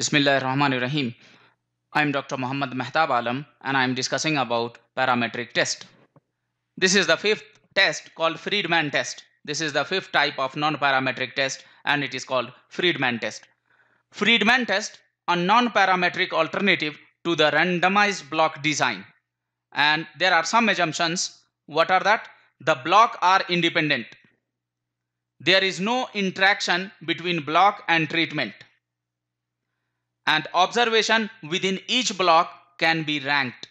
Bismillah Rahman Rahim. I'm Dr. Muhammad Mehtab Alam and I'm discussing about parametric test. This is the fifth test called Friedman test. This is the fifth type of non-parametric test and it is called Friedman test. Friedman test, a non-parametric alternative to the randomized block design. And there are some assumptions. What are that? The block are independent. There is no interaction between block and treatment and observation within each block can be ranked.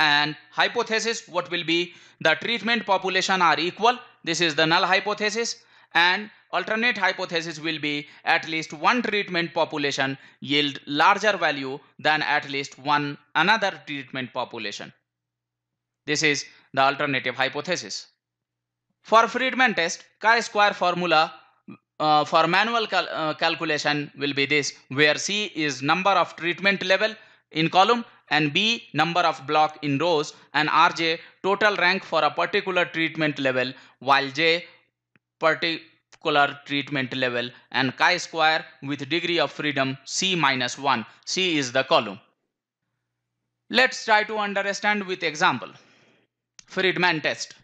And hypothesis, what will be the treatment population are equal. This is the null hypothesis and alternate hypothesis will be at least one treatment population yield larger value than at least one another treatment population. This is the alternative hypothesis. For Friedman test, chi-square formula uh, for manual cal uh, calculation will be this where C is number of treatment level in column and B number of block in rows and RJ total rank for a particular treatment level while J particular treatment level and chi square with degree of freedom C minus 1. C is the column. Let's try to understand with example. Friedman test.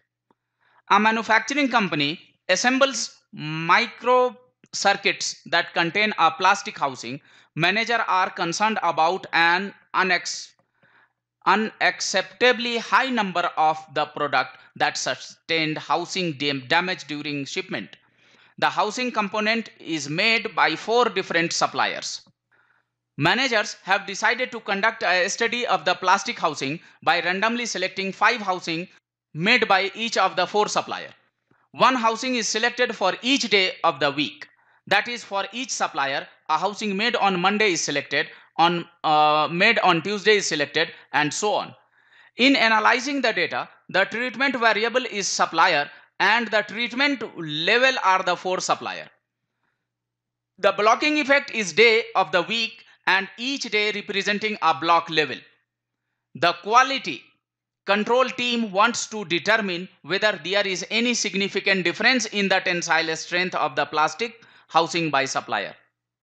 A manufacturing company assembles micro circuits that contain a plastic housing, managers are concerned about an unex unacceptably high number of the product that sustained housing dam damage during shipment. The housing component is made by four different suppliers. Managers have decided to conduct a study of the plastic housing by randomly selecting five housing made by each of the four suppliers. One housing is selected for each day of the week. That is for each supplier, a housing made on Monday is selected, on uh, made on Tuesday is selected and so on. In analyzing the data, the treatment variable is supplier and the treatment level are the four supplier. The blocking effect is day of the week and each day representing a block level. The quality control team wants to determine whether there is any significant difference in the tensile strength of the plastic housing by supplier.